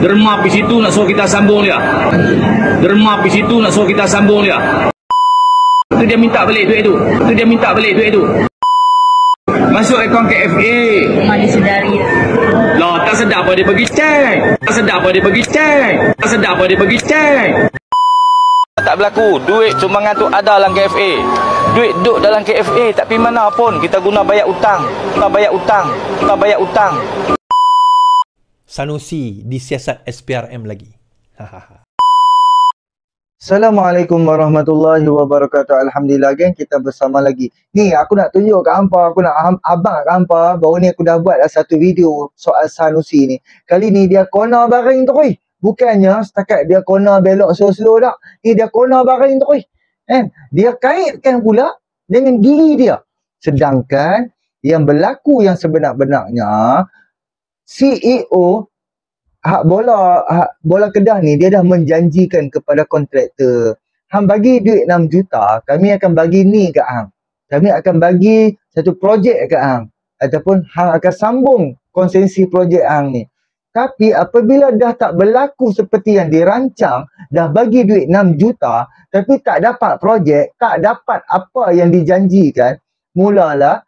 Derma di situ nak suruh kita sambung dia. Derma di situ nak suruh kita sambung dia. tu dia minta balik duit itu. tu dia minta balik duit itu. Masuk akaun KFA. Mana sedari. Lah, tak sedar apa dia bagi cek. Tak sedar apa dia bagi cek. Tak sedar apa dia bagi cek. Tak berlaku. Duit sumbangan tu ada dalam KFA. Duit duduk dalam KFA. Tapi mana pun kita guna bayar hutang. Kita bayar hutang. Kita bayar hutang. Sanusi di siasat SPRM lagi. Assalamualaikum warahmatullahi wabarakatuh. Alhamdulillah geng kita bersama lagi. Ni aku nak tunjuk kat hangpa, aku nak abang kat hangpa. Baru ni aku dah buat satu video soal Sanusi ni. Kali ni dia corner baring tu oi. Bukannya setakat dia corner belok slow-slow dak. Ni dia corner baring tu oi. Eh, dia kaitkan pula dengan gigi dia. Sedangkan yang berlaku yang sebenar-benarnya CEO hak bola hak bola Kedah ni dia dah menjanjikan kepada kontraktor hang bagi duit 6 juta kami akan bagi ni ke hang kami akan bagi satu projek ke hang ataupun hang akan sambung konsensi projek hang ni tapi apabila dah tak berlaku seperti yang dirancang dah bagi duit 6 juta tapi tak dapat projek tak dapat apa yang dijanjikan mulalah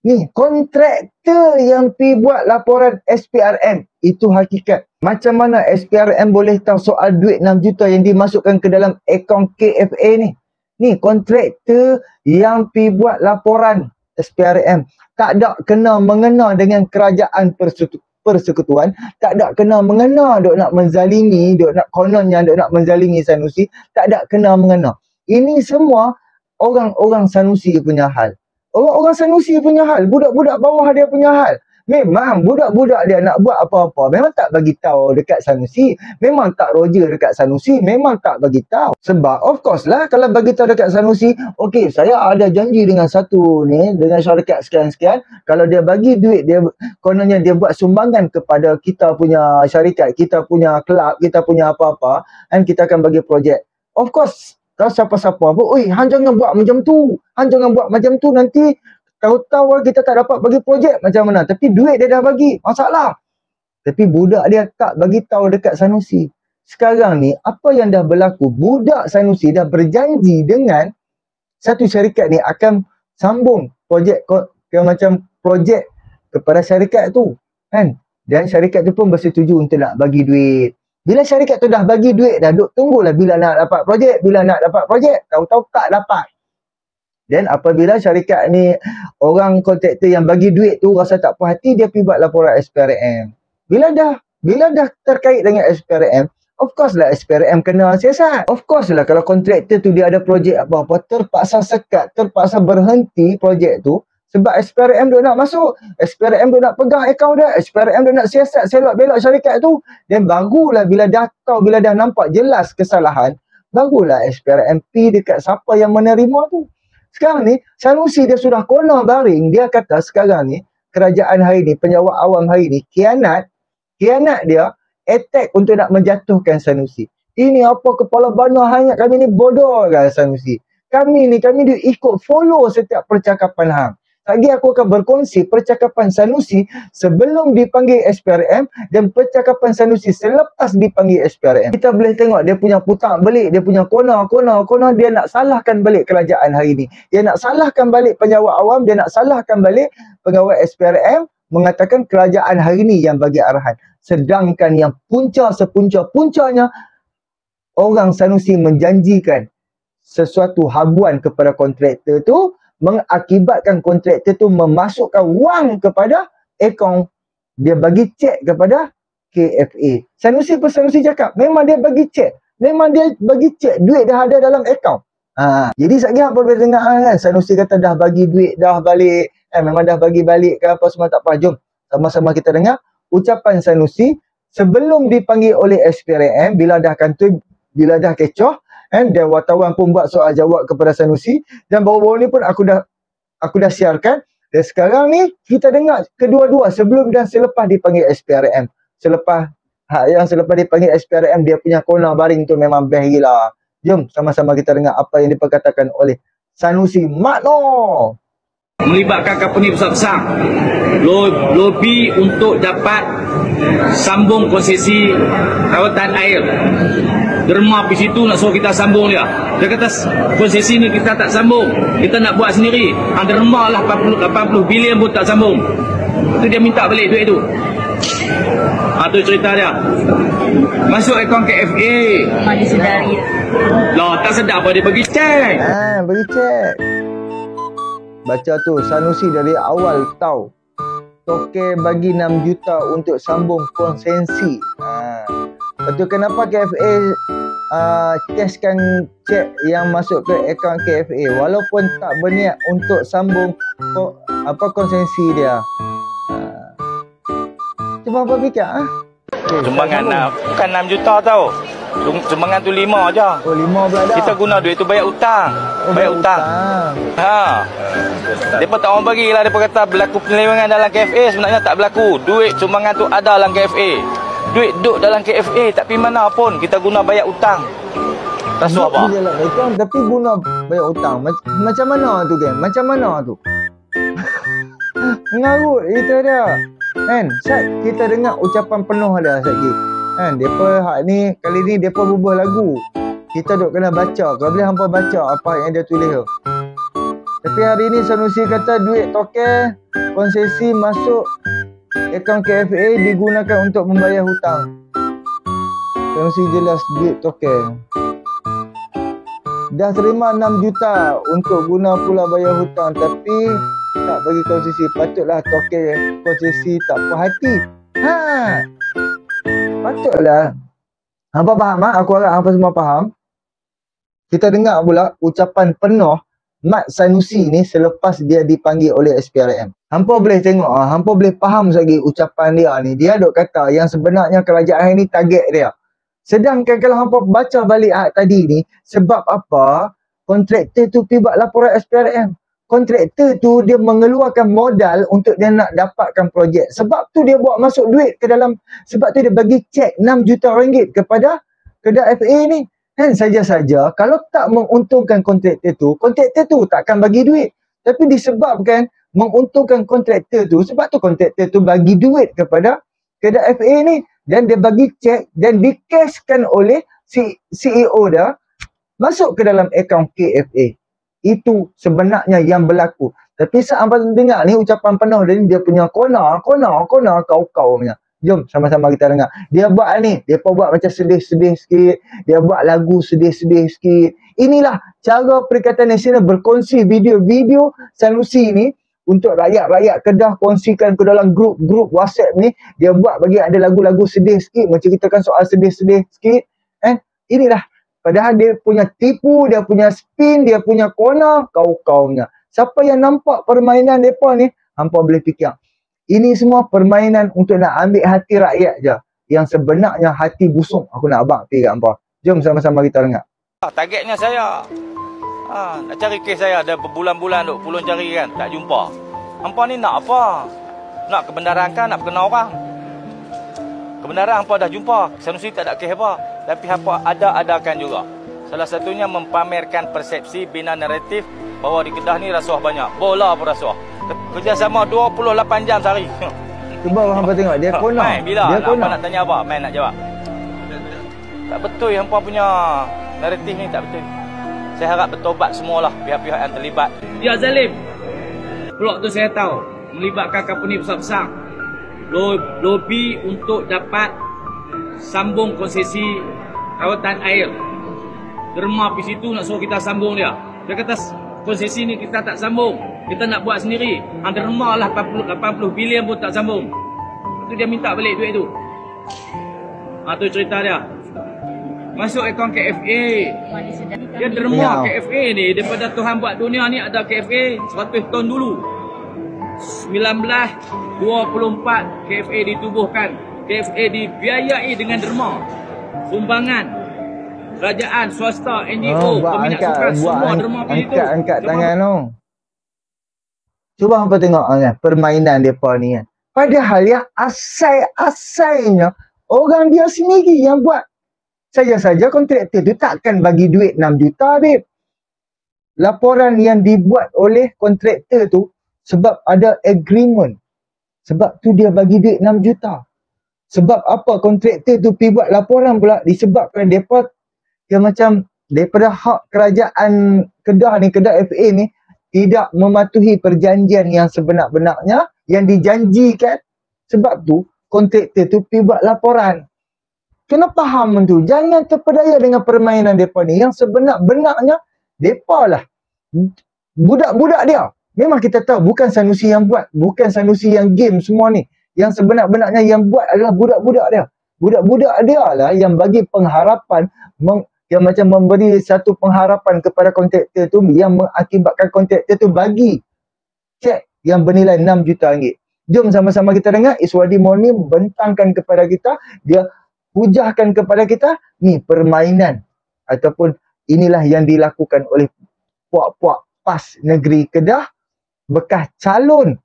Ni, kontraktor yang pi buat laporan SPRM. Itu hakikat. Macam mana SPRM boleh tahu soal duit 6 juta yang dimasukkan ke dalam akaun KFA ni? Ni, kontraktor yang pi buat laporan SPRM. Tak ada kena mengena dengan kerajaan persekutuan. Tak ada kena mengena dok nak menzalimi, dok nak kononnya dok nak menzalimi Sanusi. Tak ada kena mengena. Ini semua orang-orang Sanusi punya hal. Orang-orang sanusi punya hal, budak-budak bawah dia punya hal. Memang budak-budak dia nak buat apa-apa, memang tak bagi tahu dekat sanusi, memang tak roja dekat sanusi, memang tak bagi tahu. Sebab of course lah kalau bagi tahu dekat sanusi, okey saya ada janji dengan satu ni dengan syarikat sekian-sekian, kalau dia bagi duit dia kononnya dia buat sumbangan kepada kita punya syarikat, kita punya kelab, kita punya apa-apa, and kita akan bagi projek. Of course tahu siapa-siapa pun, oi, hang jangan buat macam tu. Hang jangan buat macam tu nanti tahu-tahu kita tak dapat bagi projek macam mana. Tapi duit dia dah bagi, masalah. Tapi budak dia tak bagi tahu dekat Sanusi. Sekarang ni apa yang dah berlaku? Budak Sanusi dah berjanji dengan satu syarikat ni akan sambung projek ke, ke macam projek kepada syarikat tu. Kan? Dan syarikat tu pun bersetuju untuk nak bagi duit. Bila syarikat tu dah bagi duit dah duk tunggulah bila nak dapat projek, bila nak dapat projek, tahu-tahu tak dapat. Dan apabila syarikat ni orang kontraktor yang bagi duit tu rasa tak puas hati dia pergi buat laporan SPRM. Bila dah bila dah terkait dengan SPRM, of course lah SPRM kena siasat. Of course lah kalau kontraktor tu dia ada projek apa-apa terpaksa sekat, terpaksa berhenti projek tu, sebab SPRM dia nak masuk, SPRM dia nak pegang akaun dia, SPRM dia nak siasat selok-belok syarikat tu. Dan barulah bila dah tahu, bila dah nampak jelas kesalahan, barulah SPRM pergi dekat siapa yang menerima tu. Sekarang ni, Sanusi dia sudah kona baring, dia kata sekarang ni, kerajaan hari ni, penjawat awam hari ni, kianat, kianat dia, attack untuk nak menjatuhkan Sanusi. Ini apa kepala bana hanya kami ni bodoh kan Sanusi. Kami ni, kami dia ikut follow setiap percakapan hang lagi aku akan berkongsi percakapan Sanusi sebelum dipanggil SPRM dan percakapan Sanusi selepas dipanggil SPRM. Kita boleh tengok dia punya putar balik, dia punya kona-kona-kona dia nak salahkan balik kerajaan hari ini. Dia nak salahkan balik penjawat awam, dia nak salahkan balik pegawai SPRM mengatakan kerajaan hari ini yang bagi arahan. Sedangkan yang punca sepunca-puncanya orang Sanusi menjanjikan sesuatu habuan kepada kontraktor tu mengakibatkan kontraktor tu memasukkan wang kepada akaun dia bagi cek kepada KFA. Sanusi pun Sanusi cakap memang dia bagi cek. Memang dia bagi cek duit dah ada dalam akaun. Ha. Jadi sekejap apa boleh dengar kan. Sanusi kata dah bagi duit dah balik. Eh, memang dah bagi balik ke apa semua tak apa. Jom sama-sama kita dengar ucapan Sanusi sebelum dipanggil oleh SPRM bila dah kantoi bila dah kecoh And dan wartawan pun buat soal jawab kepada Sanusi dan baru-baru ni pun aku dah aku dah siarkan dan sekarang ni kita dengar kedua-dua sebelum dan selepas dipanggil SPRM selepas ha, yang selepas dipanggil SPRM dia punya kona baring tu memang best gila jom sama-sama kita dengar apa yang diperkatakan oleh Sanusi Makno melibatkan company besar-besar lobby untuk dapat sambung konsesi rawatan air derma pergi situ nak suruh kita sambung dia. Dia kata konsesi ni kita tak sambung. Kita nak buat sendiri. Ha, derma lah 80, 80 bilion pun tak sambung. Itu dia minta balik duit itu. Ha, ah, tu cerita dia. Masuk akaun ke FA. Mari sedari. Lah, tak sedar apa dia bagi cek. Ha, bagi cek. Baca tu, Sanusi dari awal tahu. Toke bagi 6 juta untuk sambung konsensi. Ha, Lepas tu kenapa KFA uh, ah, cashkan cek yang masuk ke akaun KFA walaupun tak berniat untuk sambung ko, apa konsensi dia. Uh, cuba apa fikir ah? Okay, sumbangan nak bukan 6 juta tau. Sumbangan tu 5 aja. Oh 5 pula Kita guna duit tu bayar hutang. Oh, bayar hutang. Ha. Depa tak orang bagilah depa kata berlaku penyelewengan dalam KFA sebenarnya tak berlaku. Duit sumbangan tu ada dalam KFA duit duduk dalam KFA tak pergi mana pun kita guna bayar hutang Tasuk apa? Hutang, lah, tapi guna bayar hutang macam mana tu kan? macam mana tu? ngarut itu dia kan Syed kita dengar ucapan penuh dia Syed Gid kan mereka hak ni kali ni mereka berubah lagu kita duk kena baca kalau boleh hampa baca apa yang dia tulis tapi hari ni Sanusi kata duit toke konsesi masuk akaun KFA digunakan untuk membayar hutang. Kongsi jelas duit token. Dah terima 6 juta untuk guna pula bayar hutang tapi tak bagi konsesi. Patutlah token konsesi tak puas hati. Ha. Patutlah. Hampa faham ah? Aku harap hampa semua faham. Kita dengar pula ucapan penuh Mat Sanusi ni selepas dia dipanggil oleh SPRM. Hampa boleh tengok ah, hampa boleh faham lagi ucapan dia ni. Dia dok kata yang sebenarnya kerajaan ini target dia. Sedangkan kalau hampa baca balik ah tadi ni, sebab apa? Kontraktor tu pergi buat laporan SPRM. Kontraktor tu dia mengeluarkan modal untuk dia nak dapatkan projek. Sebab tu dia buat masuk duit ke dalam sebab tu dia bagi cek 6 juta ringgit kepada kedai FA ni. Kan saja-saja kalau tak menguntungkan kontraktor tu, kontraktor tu takkan bagi duit. Tapi disebabkan menguntungkan kontraktor tu sebab tu kontraktor tu bagi duit kepada kedai FA ni dan dia bagi cek dan dikeskan oleh si CEO dia masuk ke dalam akaun KFA. Itu sebenarnya yang berlaku. Tapi saat dengar ni ucapan penuh dia ni dia punya kona, kona, kona, kau, kau punya. Jom sama-sama kita dengar. Dia buat ni, dia pun buat macam sedih-sedih sikit. Dia buat lagu sedih-sedih sikit. Inilah cara Perikatan Nasional berkongsi video-video Sanusi ni untuk rakyat-rakyat Kedah kongsikan ke dalam grup-grup WhatsApp ni dia buat bagi ada lagu-lagu sedih sikit menceritakan soal sedih-sedih sikit eh inilah padahal dia punya tipu dia punya spin dia punya corner kau-kaunya siapa yang nampak permainan depa ni hampa boleh fikir ini semua permainan untuk nak ambil hati rakyat je yang sebenarnya hati busuk aku nak abang fikir hampa jom sama-sama kita dengar targetnya saya Ha, nak cari kes saya ada berbulan-bulan duk pulun cari kan, tak jumpa. Hampa ni nak apa? Nak kebenaran kan, nak kenal orang. Kebenaran hampa dah jumpa. Sanusi tak ada kes apa, tapi hampa ada adakan juga. Salah satunya mempamerkan persepsi bina naratif bahawa di Kedah ni rasuah banyak. Bola apa rasuah. Kerja Kerjasama 28 jam sehari. Cuba orang hampa tengok, dia kona. Main, bila? Dia kona. Nak tanya apa? Main nak jawab. Tak betul hampa punya naratif ni, tak betul. Saya harap bertobat semualah pihak-pihak yang terlibat. Ya Zalim, blok tu saya tahu melibatkan company besar-besar. Lobby untuk dapat sambung konsesi kawasan air. Derma di situ nak suruh kita sambung dia. Dia kata konsesi ni kita tak sambung. Kita nak buat sendiri. Hang ah, derma lah 80, 80 bilion pun tak sambung. Tu dia minta balik duit tu. Ha, tu cerita dia. Masuk akaun KFA. Mari dia derma ya. KFA ni daripada Tuhan buat dunia ni ada KFA 100 tahun dulu. 1924 KFA ditubuhkan. KFA dibiayai dengan derma. Sumbangan kerajaan, swasta, NGO, oh, buat, peminat angkat, sukan, buat, semua angkat, derma angkat, Angkat, angkat tangan tu. Cuba hampa tengok kan, permainan depa ni kan. Padahal yang asal-asalnya orang dia sendiri yang buat saja-saja kontraktor tu takkan bagi duit 6 juta habis. Laporan yang dibuat oleh kontraktor tu sebab ada agreement. Sebab tu dia bagi duit 6 juta. Sebab apa kontraktor tu pergi buat laporan pula disebabkan mereka dia macam daripada hak kerajaan Kedah ni, Kedah FA ni tidak mematuhi perjanjian yang sebenar-benarnya yang dijanjikan sebab tu kontraktor tu pergi buat laporan kena faham tu. Jangan terpedaya dengan permainan mereka ni. Yang sebenar-benarnya, mereka lah. Budak-budak dia. Memang kita tahu bukan sanusi yang buat. Bukan sanusi yang game semua ni. Yang sebenar-benarnya yang buat adalah budak-budak dia. Budak-budak dia lah yang bagi pengharapan meng, yang macam memberi satu pengharapan kepada kontraktor tu yang mengakibatkan kontraktor tu bagi cek yang bernilai 6 juta ringgit. Jom sama-sama kita dengar Iswadi Monim bentangkan kepada kita dia hujahkan kepada kita ni permainan ataupun inilah yang dilakukan oleh puak-puak PAS Negeri Kedah bekas calon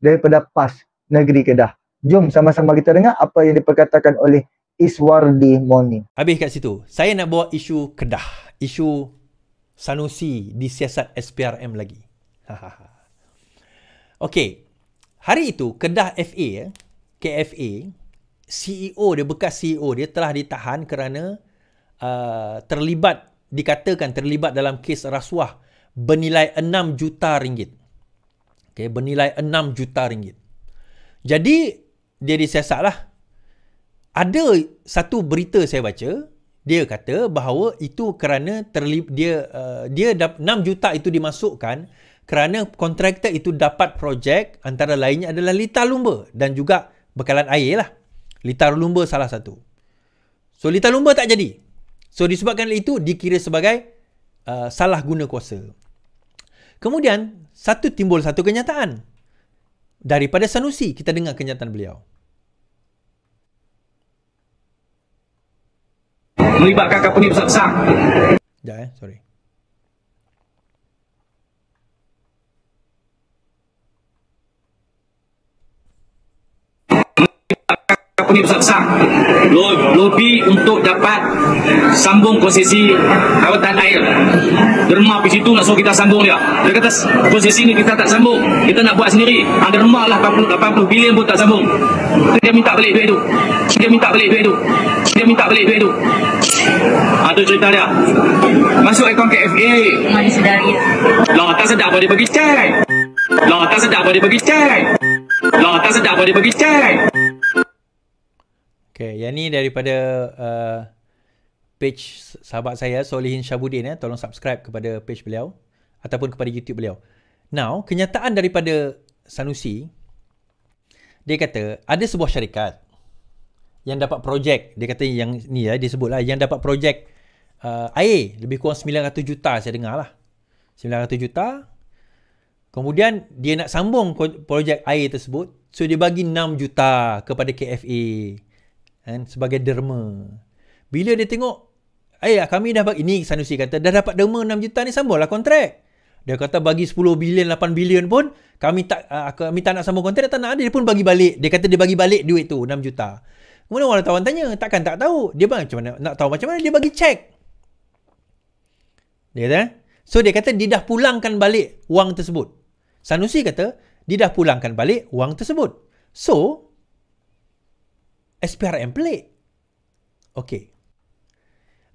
daripada PAS Negeri Kedah. Jom sama-sama kita dengar apa yang diperkatakan oleh Iswardi Moni. Habis kat situ, saya nak bawa isu Kedah, isu Sanusi di siasat SPRM lagi. Okey. Hari itu Kedah FA KFA CEO dia bekas CEO dia telah ditahan kerana uh, terlibat dikatakan terlibat dalam kes rasuah bernilai 6 juta ringgit. Okey, bernilai 6 juta ringgit. Jadi dia disiasatlah. Ada satu berita saya baca, dia kata bahawa itu kerana terlib dia uh, dia dap- 6 juta itu dimasukkan kerana kontraktor itu dapat projek antara lainnya adalah Lita Lumba dan juga bekalan air lah. Litar Lumba salah satu. So Litar Lumba tak jadi. So disebabkan itu dikira sebagai uh, salah guna kuasa. Kemudian satu timbul satu kenyataan. Daripada Sanusi kita dengar kenyataan beliau. Melibatkan kapuni besar-besar. Sekejap eh, sorry. pengit besar-besar lobby untuk dapat sambung konsesi rawatan air derma di situ nak suruh kita sambung dia dia kata konsesi ni kita tak sambung kita nak buat sendiri ha, derma lah 80, 80 bilion pun tak sambung dia minta balik duit tu dia minta balik duit tu dia minta balik duit tu ha, tu cerita dia masuk akaun ke FA. sedari lah tak sedar apa dia bagi cek lah tak sedar apa dia bagi cek lah tak sedar apa dia bagi cek Okay, yang ni daripada uh, page sahabat saya Solihin Syabudin. Eh. Tolong subscribe kepada page beliau ataupun kepada YouTube beliau. Now, kenyataan daripada Sanusi, dia kata ada sebuah syarikat yang dapat projek, dia kata yang ni ya, eh, dia sebutlah yang dapat projek uh, air, lebih kurang 900 juta saya dengar lah. 900 juta. Kemudian dia nak sambung projek air tersebut, so dia bagi 6 juta kepada KFA kan, sebagai derma. Bila dia tengok, eh kami dah bagi, ini. Sanusi kata, dah dapat derma 6 juta ni, sambunglah kontrak. Dia kata bagi 10 bilion, 8 bilion pun, kami tak uh, kami tak nak sambung kontrak, tak nak ada, dia pun bagi balik. Dia kata dia bagi balik duit tu, 6 juta. Kemudian wartawan tanya, takkan tak tahu. Dia bang, macam mana, nak tahu macam mana, dia bagi cek. Dia kata, eh? so dia kata dia dah pulangkan balik wang tersebut. Sanusi kata, dia dah pulangkan balik wang tersebut. So, SPRM pelik. Okey.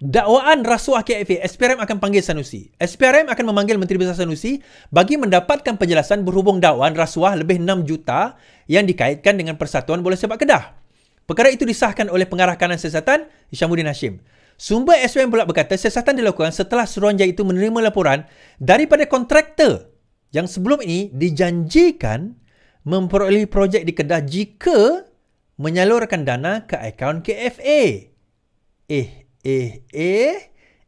Dakwaan rasuah KFA, SPRM akan panggil Sanusi. SPRM akan memanggil Menteri Besar Sanusi bagi mendapatkan penjelasan berhubung dakwaan rasuah lebih 6 juta yang dikaitkan dengan Persatuan Bola Sepak Kedah. Perkara itu disahkan oleh pengarah kanan siasatan Syamudin Hashim. Sumber SPM pula berkata siasatan dilakukan setelah Seronjaya itu menerima laporan daripada kontraktor yang sebelum ini dijanjikan memperoleh projek di Kedah jika menyalurkan dana ke akaun KFA. Eh, eh, eh,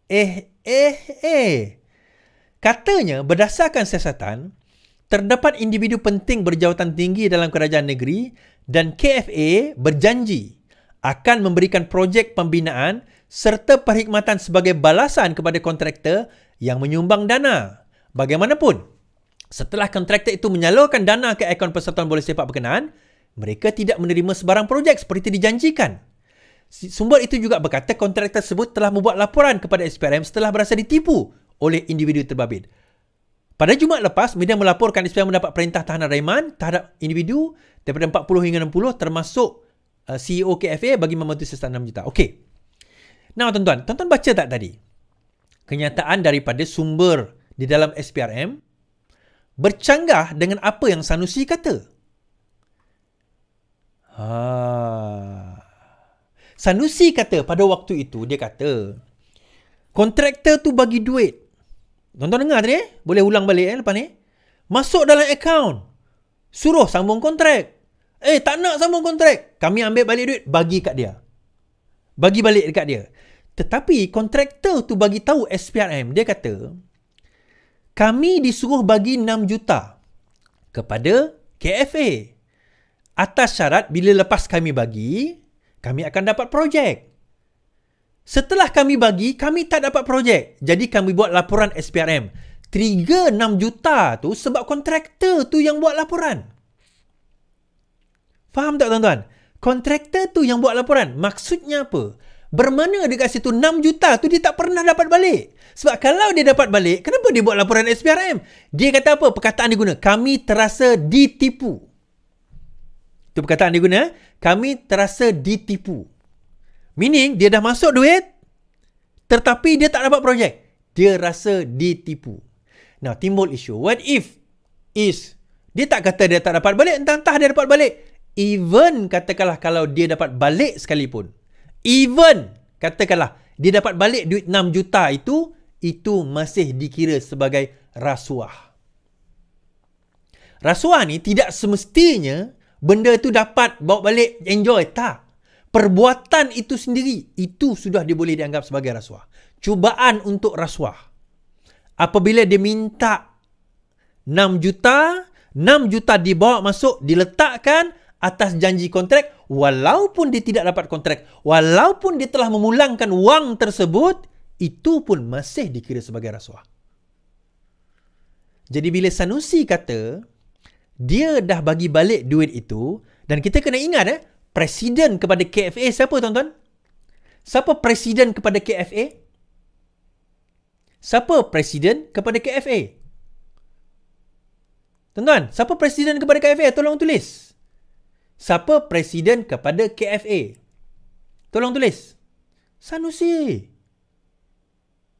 eh, eh, eh. Katanya berdasarkan siasatan, terdapat individu penting berjawatan tinggi dalam kerajaan negeri dan KFA berjanji akan memberikan projek pembinaan serta perkhidmatan sebagai balasan kepada kontraktor yang menyumbang dana. Bagaimanapun, setelah kontraktor itu menyalurkan dana ke akaun persatuan bola sepak berkenaan, mereka tidak menerima sebarang projek seperti dijanjikan. Sumber itu juga berkata kontraktor tersebut telah membuat laporan kepada SPRM setelah berasa ditipu oleh individu terbabit. Pada Jumaat lepas, media melaporkan SPRM mendapat perintah tahanan Rehman terhadap individu daripada 40 hingga 60 termasuk eh, CEO KFA bagi membantu sesuatu 6 juta. Okey. Nah, tuan-tuan. Tuan-tuan baca tak tadi? Kenyataan daripada sumber di dalam SPRM bercanggah dengan apa yang Sanusi kata. Ha. Sanusi kata pada waktu itu dia kata kontraktor tu bagi duit. Tonton dengar tadi eh? Boleh ulang balik eh lepas ni. Masuk dalam akaun. Suruh sambung kontrak. Eh tak nak sambung kontrak. Kami ambil balik duit bagi kat dia. Bagi balik dekat dia. Tetapi kontraktor tu bagi tahu SPRM dia kata kami disuruh bagi 6 juta kepada KFA atas syarat bila lepas kami bagi, kami akan dapat projek. Setelah kami bagi, kami tak dapat projek. Jadi kami buat laporan SPRM. Trigger 6 juta tu sebab kontraktor tu yang buat laporan. Faham tak tuan-tuan? Kontraktor tu yang buat laporan. Maksudnya apa? Bermana dekat situ 6 juta tu dia tak pernah dapat balik. Sebab kalau dia dapat balik, kenapa dia buat laporan SPRM? Dia kata apa? Perkataan dia guna. Kami terasa ditipu. Itu perkataan dia guna. Kami terasa ditipu. Meaning, dia dah masuk duit, tetapi dia tak dapat projek. Dia rasa ditipu. Now, timbul isu. What if is, dia tak kata dia tak dapat balik, entah-entah dia dapat balik. Even katakanlah kalau dia dapat balik sekalipun. Even katakanlah dia dapat balik duit 6 juta itu, itu masih dikira sebagai rasuah. Rasuah ni tidak semestinya benda tu dapat bawa balik enjoy tak perbuatan itu sendiri itu sudah boleh dianggap sebagai rasuah cubaan untuk rasuah apabila dia minta 6 juta 6 juta dibawa masuk diletakkan atas janji kontrak walaupun dia tidak dapat kontrak walaupun dia telah memulangkan wang tersebut itu pun masih dikira sebagai rasuah jadi bila Sanusi kata dia dah bagi balik duit itu dan kita kena ingat eh presiden kepada KFA siapa tuan-tuan? Siapa presiden kepada KFA? Siapa presiden kepada KFA? Tuan-tuan, siapa presiden kepada KFA? Tolong tulis. Siapa presiden kepada KFA? Tolong tulis. Sanusi.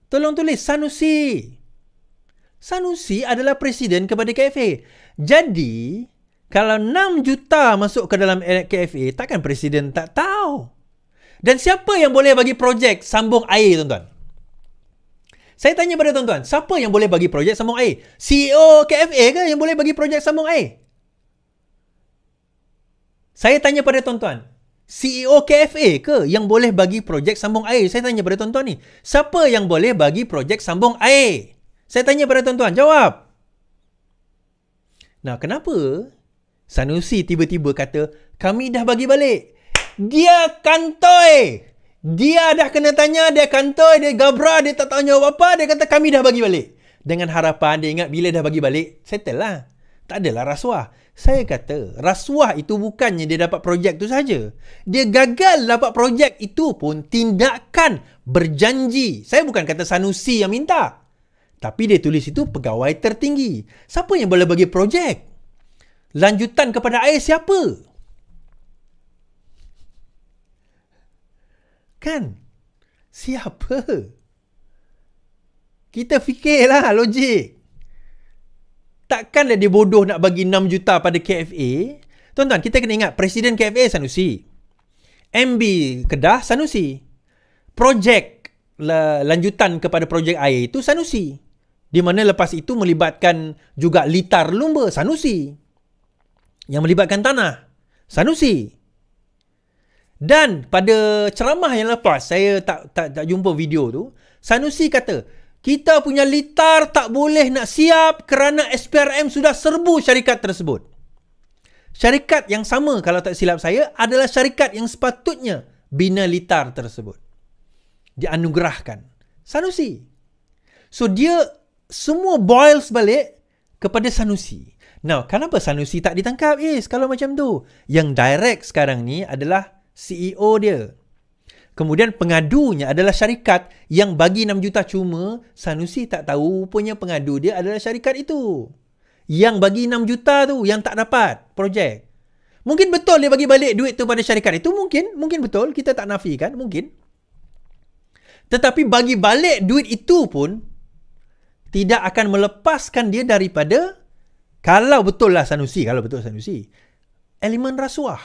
Tolong tulis Sanusi. Sanusi. Sanusi adalah presiden kepada KFA. Jadi, kalau 6 juta masuk ke dalam KFA, takkan presiden tak tahu? Dan siapa yang boleh bagi projek sambung air, tuan-tuan? Saya tanya pada tuan-tuan, siapa yang boleh bagi projek sambung air? CEO KFA ke yang boleh bagi projek sambung air? Saya tanya pada tuan-tuan, CEO KFA ke yang boleh bagi projek sambung air? Saya tanya pada tuan-tuan ni, siapa yang boleh bagi projek sambung air? Saya tanya pada tuan-tuan, jawab. Nah, kenapa Sanusi tiba-tiba kata, kami dah bagi balik. Dia kantoi. Dia dah kena tanya, dia kantoi, dia gabra, dia tak tahu apa-apa. Dia kata, kami dah bagi balik. Dengan harapan, dia ingat bila dah bagi balik, settle lah. Tak adalah rasuah. Saya kata, rasuah itu bukannya dia dapat projek tu saja. Dia gagal dapat projek itu pun tindakan berjanji. Saya bukan kata Sanusi yang minta. Tapi dia tulis itu pegawai tertinggi. Siapa yang boleh bagi projek? Lanjutan kepada air siapa? Kan? Siapa? Kita fikirlah logik. Takkanlah dia bodoh nak bagi 6 juta pada KFA. Tuan-tuan, kita kena ingat Presiden KFA Sanusi. MB Kedah Sanusi. Projek lanjutan kepada projek air itu Sanusi. Sanusi di mana lepas itu melibatkan juga litar lumba Sanusi yang melibatkan tanah Sanusi dan pada ceramah yang lepas saya tak tak tak jumpa video tu Sanusi kata kita punya litar tak boleh nak siap kerana SPRM sudah serbu syarikat tersebut syarikat yang sama kalau tak silap saya adalah syarikat yang sepatutnya bina litar tersebut dianugerahkan Sanusi So dia semua boils balik kepada Sanusi. Now, kenapa Sanusi tak ditangkap, Is? Kalau macam tu. Yang direct sekarang ni adalah CEO dia. Kemudian pengadunya adalah syarikat yang bagi 6 juta cuma Sanusi tak tahu punya pengadu dia adalah syarikat itu. Yang bagi 6 juta tu yang tak dapat projek. Mungkin betul dia bagi balik duit tu pada syarikat itu mungkin. Mungkin betul. Kita tak nafikan. Mungkin. Tetapi bagi balik duit itu pun tidak akan melepaskan dia daripada kalau betul lah Sanusi, kalau betul Sanusi, elemen rasuah.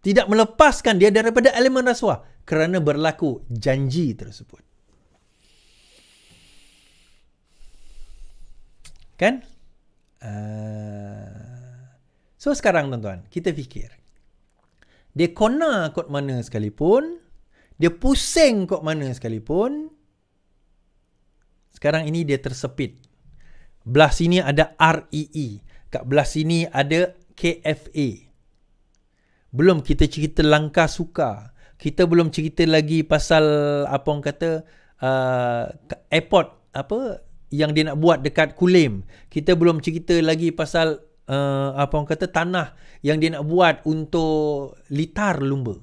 Tidak melepaskan dia daripada elemen rasuah kerana berlaku janji tersebut. Kan? Uh, so sekarang tuan-tuan, kita fikir. Dia kona kot mana sekalipun, dia pusing kot mana sekalipun, sekarang ini dia tersepit. Belah sini ada REE. E. Kat belah sini ada KFA. Belum kita cerita langkah suka. Kita belum cerita lagi pasal apa orang kata uh, airport apa yang dia nak buat dekat Kulim. Kita belum cerita lagi pasal uh, apa orang kata tanah yang dia nak buat untuk litar lumba.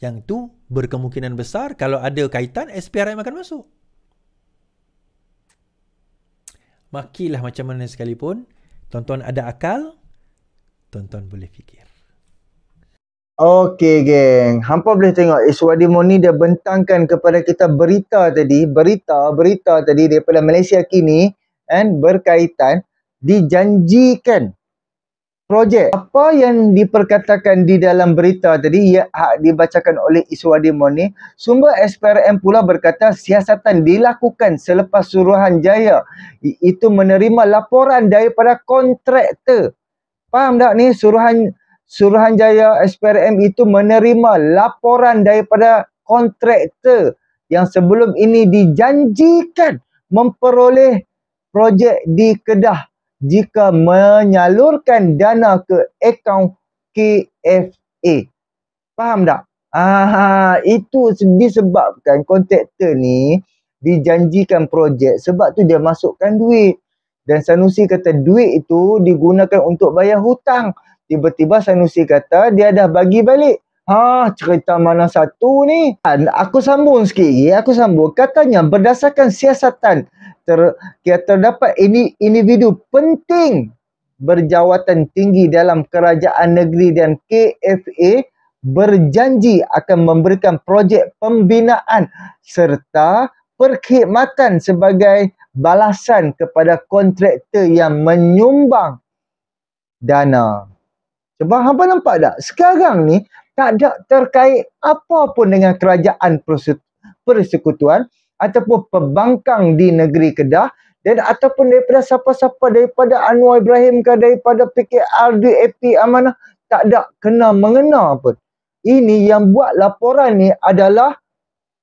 Yang tu berkemungkinan besar kalau ada kaitan SPRM akan masuk. makilah macam mana sekalipun. Tuan-tuan ada akal, tuan-tuan boleh fikir. Okey geng, hampa boleh tengok Iswadi Moni dia bentangkan kepada kita berita tadi, berita, berita tadi daripada Malaysia kini and berkaitan dijanjikan projek. Apa yang diperkatakan di dalam berita tadi yang dibacakan oleh Iswadi Moni, sumber SPRM pula berkata siasatan dilakukan selepas suruhan jaya itu menerima laporan daripada kontraktor. Faham tak ni suruhan suruhan jaya SPRM itu menerima laporan daripada kontraktor yang sebelum ini dijanjikan memperoleh projek di Kedah jika menyalurkan dana ke akaun KFA. Faham tak? Aha, itu disebabkan kontraktor ni dijanjikan projek sebab tu dia masukkan duit. Dan Sanusi kata duit itu digunakan untuk bayar hutang. Tiba-tiba Sanusi kata dia dah bagi balik. Ha, cerita mana satu ni? Aku sambung sikit. Aku sambung. Katanya berdasarkan siasatan ter, terdapat ini individu penting berjawatan tinggi dalam kerajaan negeri dan KFA berjanji akan memberikan projek pembinaan serta perkhidmatan sebagai balasan kepada kontraktor yang menyumbang dana. Cuba hampa nampak tak? Sekarang ni tak ada terkait apa pun dengan kerajaan Persekutuan ataupun pembangkang di negeri Kedah dan ataupun daripada siapa-siapa daripada Anwar Ibrahim ke daripada PKR DAP Amanah tak ada kena mengena apa? Ini yang buat laporan ni adalah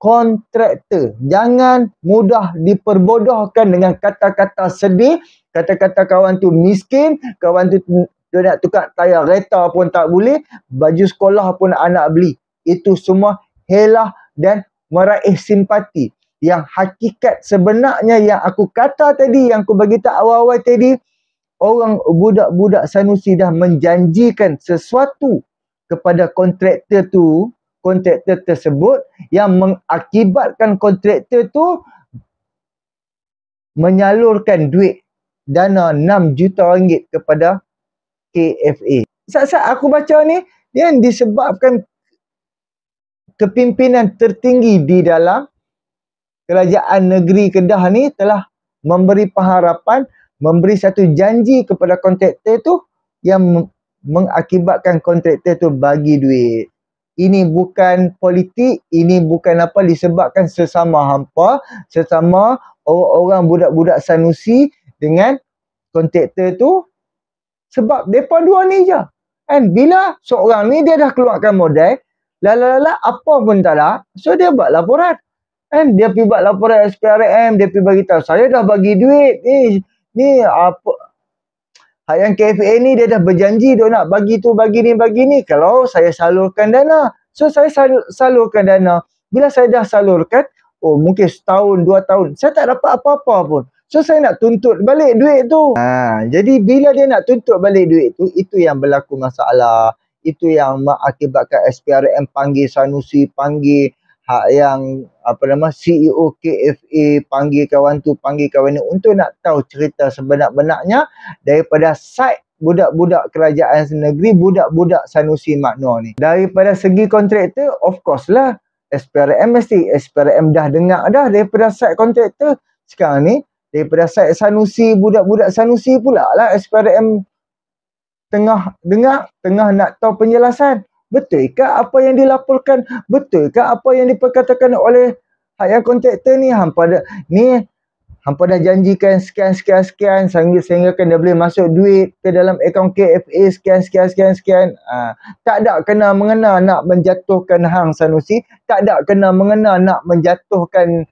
kontraktor. Jangan mudah diperbodohkan dengan kata-kata sedih, kata-kata kawan tu miskin, kawan tu dia nak tukar tayar kereta pun tak boleh, baju sekolah pun anak beli. Itu semua helah dan meraih simpati yang hakikat sebenarnya yang aku kata tadi yang aku bagi tak awal-awal tadi orang budak-budak sanusi dah menjanjikan sesuatu kepada kontraktor tu kontraktor tersebut yang mengakibatkan kontraktor tu menyalurkan duit dana 6 juta ringgit kepada KFA. Saat-saat aku baca ni, yang disebabkan kepimpinan tertinggi di dalam kerajaan negeri Kedah ni telah memberi pengharapan, memberi satu janji kepada kontraktor tu yang mengakibatkan kontraktor tu bagi duit. Ini bukan politik, ini bukan apa disebabkan sesama hampa, sesama orang-orang budak-budak sanusi dengan kontraktor tu sebab mereka dua ni je. Kan? Bila seorang ni dia dah keluarkan modal, la la la apa pun tak lah. So dia buat laporan. Kan dia pergi buat laporan SPRM, dia pergi bagi tahu saya dah bagi duit. Ni eh, ni apa yang KFA ni dia dah berjanji dia nak bagi tu, bagi ni, bagi ni kalau saya salurkan dana. So saya sal salurkan dana. Bila saya dah salurkan, oh mungkin setahun, dua tahun, saya tak dapat apa-apa pun. So saya nak tuntut balik duit tu. Ha, jadi bila dia nak tuntut balik duit tu, itu yang berlaku masalah. Itu yang mengakibatkan SPRM panggil sanusi, panggil hak yang apa nama CEO KFA panggil kawan tu panggil kawan ni untuk nak tahu cerita sebenar-benarnya daripada side budak-budak kerajaan negeri budak-budak sanusi makno ni daripada segi kontraktor of course lah SPRM mesti SPRM dah dengar dah daripada side kontraktor sekarang ni daripada side sanusi budak-budak sanusi pula lah SPRM tengah dengar tengah nak tahu penjelasan betulkah apa yang dilaporkan betulkah apa yang diperkatakan oleh yang kontraktor ni hampa dah ni hampa dah janjikan sekian sekian sekian sehingga sehingga kan dia boleh masuk duit ke dalam akaun KFA sekian sekian sekian sekian ha, tak ada kena mengena nak menjatuhkan Hang Sanusi tak ada kena mengena nak menjatuhkan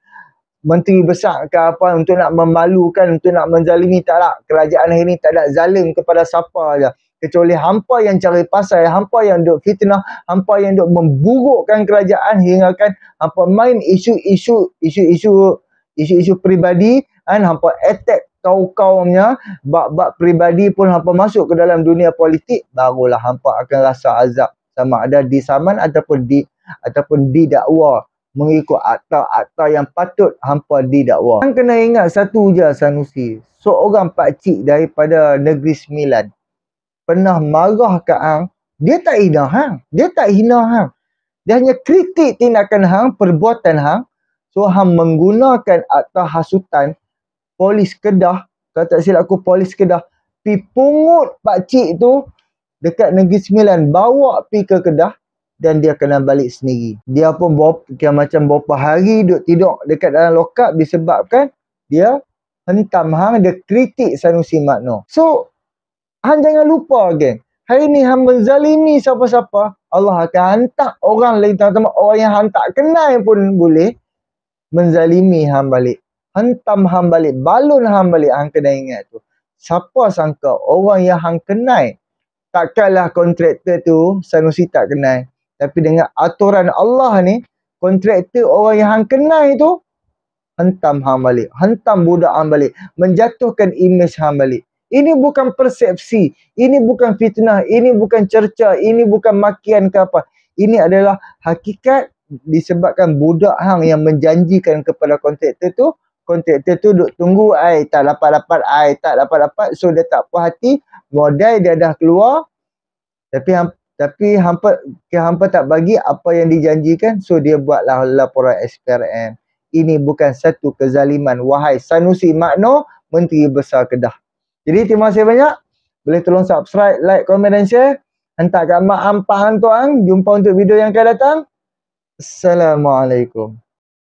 Menteri besar ke apa untuk nak memalukan, untuk nak menzalimi, tak ada. Kerajaan hari ini tak ada zalim kepada siapa saja kecuali hampa yang cari pasal, hampa yang duk fitnah, hampa yang duk memburukkan kerajaan hinggakan hampa main isu-isu isu-isu isu-isu peribadi kan hampa attack kaum-kaumnya bab-bab peribadi pun hampa masuk ke dalam dunia politik barulah hampa akan rasa azab sama ada di saman ataupun di ataupun di dakwa mengikut akta-akta yang patut hampa didakwa. Kan kena ingat satu je Sanusi, seorang pak cik daripada negeri Sembilan pernah marah ke hang, dia tak hina hang. Dia tak hina hang. Dia hanya kritik tindakan hang, perbuatan hang. So hang menggunakan akta hasutan polis Kedah, kata tak silap aku polis Kedah, pi pungut pak cik tu dekat Negeri Sembilan, bawa pi ke Kedah dan dia kena balik sendiri. Dia pun bawa, macam beberapa hari duduk tidur dekat dalam lokap disebabkan dia hentam hang, dia kritik Sanusi Makno. So, Han jangan lupa geng. Hari ni han menzalimi siapa-siapa. Allah akan hantar orang lagi. Terutama orang yang han tak kenal pun boleh. Menzalimi han balik. hantam han balik. Balun han balik. Han kena ingat tu. Siapa sangka orang yang han kenal. kalah kontraktor tu Sanusi tak kenal. Tapi dengan aturan Allah ni. Kontraktor orang yang han kenal itu hantam han balik. hantam budak han balik. Menjatuhkan imej han balik. Ini bukan persepsi, ini bukan fitnah, ini bukan cerca, ini bukan makian ke apa. Ini adalah hakikat disebabkan budak hang yang menjanjikan kepada kontraktor tu, kontraktor tu duk tunggu ai tak dapat-dapat ai tak dapat-dapat so dia tak puas hati, modal dia dah keluar. Tapi hang tapi hampa ke hampa tak bagi apa yang dijanjikan so dia buatlah laporan SPRM. Ini bukan satu kezaliman wahai Sanusi Makno Menteri Besar Kedah. Jadi terima kasih banyak. Boleh tolong subscribe, like, komen dan share. Hantarkan maaf paham tuan. Jumpa untuk video yang akan datang. Assalamualaikum.